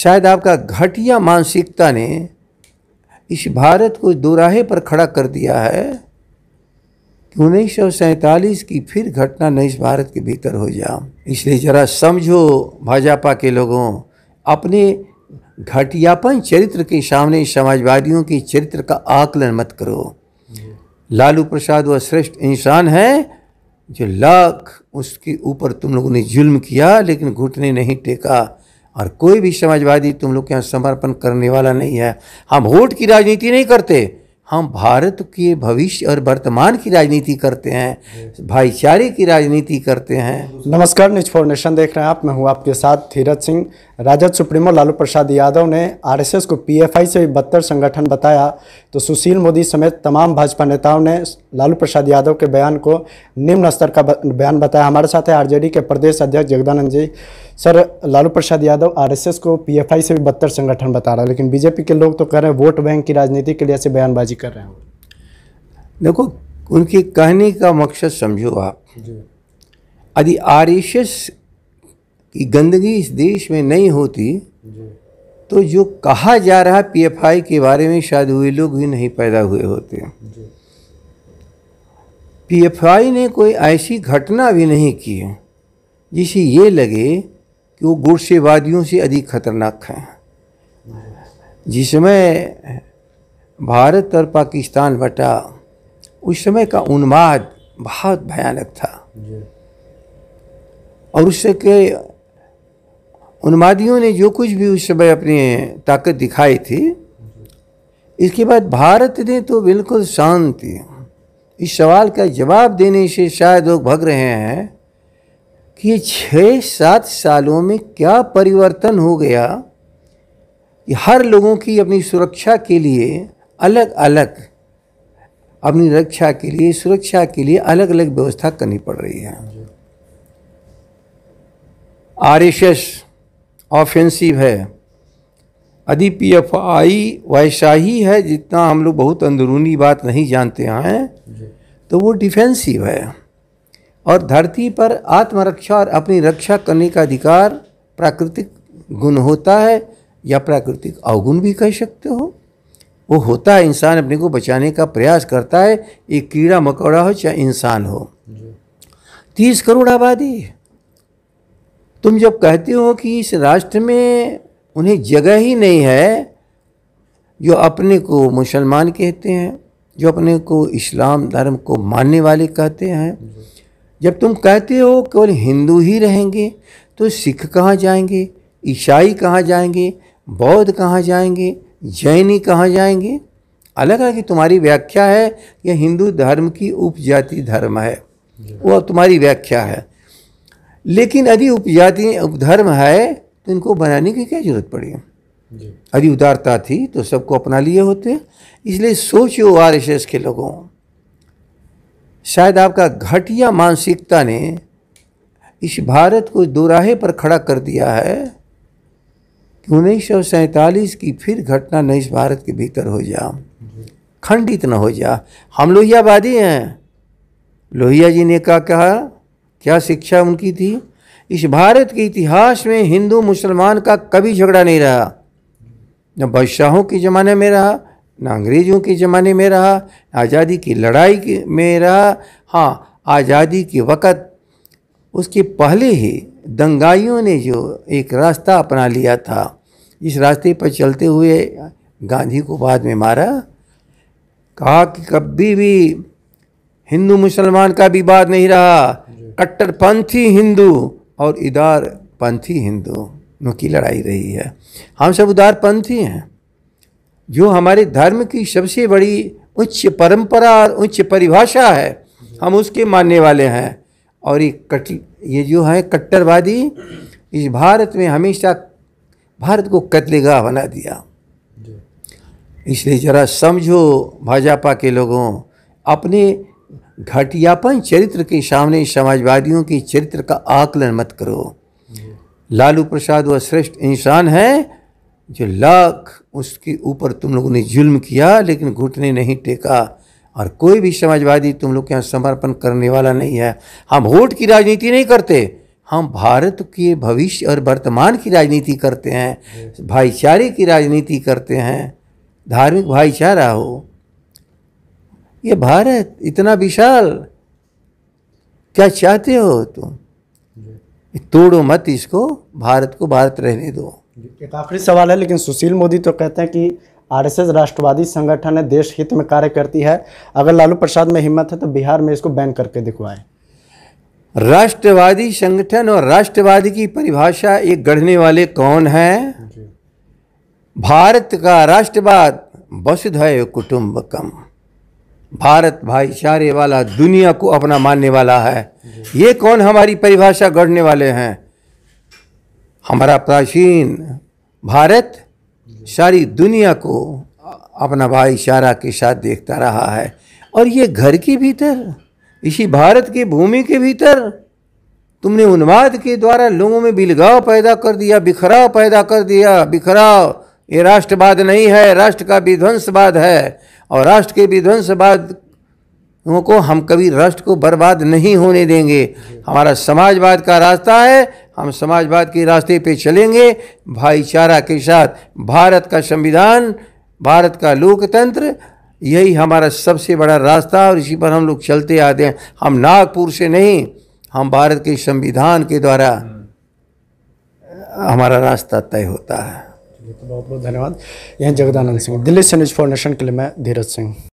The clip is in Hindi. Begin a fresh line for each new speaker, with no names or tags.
शायद आपका घटिया मानसिकता ने इस भारत को दोराहे पर खड़ा कर दिया है कि उन्नीस की फिर घटना न इस भारत के भीतर हो जाओ इसलिए ज़रा समझो भाजपा के लोगों अपने घटियापन चरित्र के सामने समाजवादियों के चरित्र का आकलन मत करो लालू प्रसाद वह श्रेष्ठ इंसान है जो लाख उसके ऊपर तुम लोगों ने जुल्म किया लेकिन घुटने नहीं टेका और कोई भी समाजवादी तुम लोग के यहाँ समर्पण करने वाला नहीं है हम वोट की राजनीति नहीं करते हम भारत के भविष्य और वर्तमान की राजनीति करते हैं भाईचारे की राजनीति करते हैं नमस्कार न्यूज फॉर नेशन देख रहे हैं आप मैं हूं आपके साथ धीरज सिंह राजद सुप्रीमो लालू प्रसाद यादव ने आरएसएस को पीएफआई से भी बदतर संगठन बताया तो सुशील मोदी समेत तमाम भाजपा नेताओं ने लालू प्रसाद यादव के बयान को निम्न स्तर का बयान बताया हमारे साथ है आरजेडी के प्रदेश अध्यक्ष जगदानंद जी सर लालू प्रसाद यादव आरएसएस को पीएफआई से भी बदतर संगठन बता रहा है लेकिन बीजेपी के लोग तो कह रहे हैं वोट बैंक की राजनीति के लिए ऐसे बयानबाजी कर रहे हैं देखो उनकी कहने का मकसद समझो आप यदि आर की गंदगी इस देश में नहीं होती तो जो कहा जा रहा पीएफआई के बारे में शायद वे लोग भी नहीं पैदा हुए होते पीएफआई ने कोई ऐसी घटना भी नहीं की है जिसे ये लगे कि वो गुड़सेवादियों से अधिक खतरनाक हैं जिसमें भारत और पाकिस्तान बटा उस समय का उन्माद बहुत भयानक था और उससे के उन्मादियों ने जो कुछ भी उस समय अपनी ताकत दिखाई थी इसके बाद भारत ने तो बिल्कुल शांत थी इस सवाल का जवाब देने से शायद लोग भग रहे हैं कि ये छः सात सालों में क्या परिवर्तन हो गया कि हर लोगों की अपनी सुरक्षा के लिए अलग अलग अपनी रक्षा के लिए सुरक्षा के लिए अलग अलग व्यवस्था करनी पड़ रही है आर एस एस ऑफेंसिव है यदि पी एफ आई वैसा ही है जितना हम लोग बहुत अंदरूनी बात नहीं जानते हैं तो वो डिफेंसिव है और धरती पर आत्मरक्षा और अपनी रक्षा करने का अधिकार प्राकृतिक गुण होता है या प्राकृतिक अवगुण भी कह सकते हो वो होता है इंसान अपने को बचाने का प्रयास करता है ये कीड़ा मकोड़ा हो चाहे इंसान हो तीस करोड़ आबादी तुम जब कहते हो कि इस राष्ट्र में उन्हें जगह ही नहीं है जो अपने को मुसलमान कहते हैं जो अपने को इस्लाम धर्म को मानने वाले कहते हैं जब तुम कहते हो केवल हिंदू ही रहेंगे तो सिख कहाँ जाएंगे ईसाई कहाँ जाएंगे बौद्ध कहाँ जाएंगे जैनी कहाँ जाएंगे अलग अलग तुम्हारी व्याख्या है यह हिंदू धर्म की उपजाति धर्म है वो तुम्हारी व्याख्या है लेकिन यदि उपजाति उपधर्म है तो इनको बनाने की क्या जरूरत पड़ी यदि उदारता थी तो सबको अपना लिए होते इसलिए सोचो आर एस एस के लोगों शायद आपका घटिया मानसिकता ने इस भारत को दोराहे पर खड़ा कर दिया है उन्नीस की फिर घटना इस भारत के भीतर हो जा खंडित न हो जा हम लोहियाबादी हैं लोहिया जी ने क्या कहा क्या शिक्षा उनकी थी इस भारत के इतिहास में हिंदू मुसलमान का कभी झगड़ा नहीं रहा न बादशाहों के ज़माने में रहा न अंग्रेज़ों के ज़माने में रहा आज़ादी की लड़ाई में रहा हाँ आज़ादी के वक़्त उसके पहले ही दंगाइयों ने जो एक रास्ता अपना लिया था इस रास्ते पर चलते हुए गांधी को बाद में मारा कहा कि कभी भी हिंदू मुसलमान का विवाद नहीं रहा कट्टरपंथी हिंदू और इदार पंथी हिंदू की लड़ाई रही है हम सब उदारपंथी हैं जो हमारे धर्म की सबसे बड़ी उच्च परंपरा और उच्च परिभाषा है हम उसके मानने वाले हैं और ये कट ये जो है कट्टरवादी इस भारत में हमेशा भारत को कतलेगा बना दिया इसलिए ज़रा समझो भाजपा के लोगों अपने घटियापन चरित्र के सामने समाजवादियों के चरित्र का आकलन मत करो लालू प्रसाद वह श्रेष्ठ इंसान है जो लाख उसके ऊपर तुम लोगों ने जुल्म किया लेकिन घुटने नहीं टेका और कोई भी समाजवादी तुम लोग के यहाँ समर्पण करने वाला नहीं है हम वोट की राजनीति नहीं करते हम भारत के भविष्य और वर्तमान की राजनीति करते हैं भाईचारे की राजनीति करते हैं धार्मिक भाईचारा हो ये भारत इतना विशाल क्या चाहते हो तुम तोड़ो मत इसको भारत को भारत रहने दो एक आखिरी सवाल है लेकिन सुशील मोदी तो कहते हैं कि आरएसएस राष्ट्रवादी संगठन है देश हित में कार्य करती है अगर लालू प्रसाद में हिम्मत है तो बिहार में इसको बैन करके दिखवाएं राष्ट्रवादी संगठन और राष्ट्रवाद की परिभाषा ये गढ़ने वाले कौन हैं भारत का राष्ट्रवाद वसुधैव कुटुंबकम भारत भाईचारे वाला दुनिया को अपना मानने वाला है ये कौन हमारी परिभाषा गढ़ने वाले हैं हमारा प्राचीन भारत सारी दुनिया को अपना भाईचारा के साथ देखता रहा है और ये घर के भीतर इसी भारत की भूमि के भीतर तुमने उन्माद के द्वारा लोगों में बिलगाव पैदा कर दिया बिखराव पैदा कर दिया बिखराव ये राष्ट्रवाद नहीं है राष्ट्र का विध्वंसवाद है और राष्ट्र के विध्वंसवाद को हम कभी राष्ट्र को बर्बाद नहीं होने देंगे हमारा समाजवाद का रास्ता है हम समाजवाद के रास्ते पे चलेंगे भाईचारा के साथ भारत का संविधान भारत का लोकतंत्र यही हमारा सबसे बड़ा रास्ता और इसी पर हम लोग चलते आते हैं हम नागपुर से नहीं हम भारत के संविधान के द्वारा हमारा रास्ता तय होता है तो बहुत बहुत धन्यवाद यहाँ जगदानंद सिंह दिल्ली से न्यूज़ फॉर नेशन के लिए मैं धीरज सिंह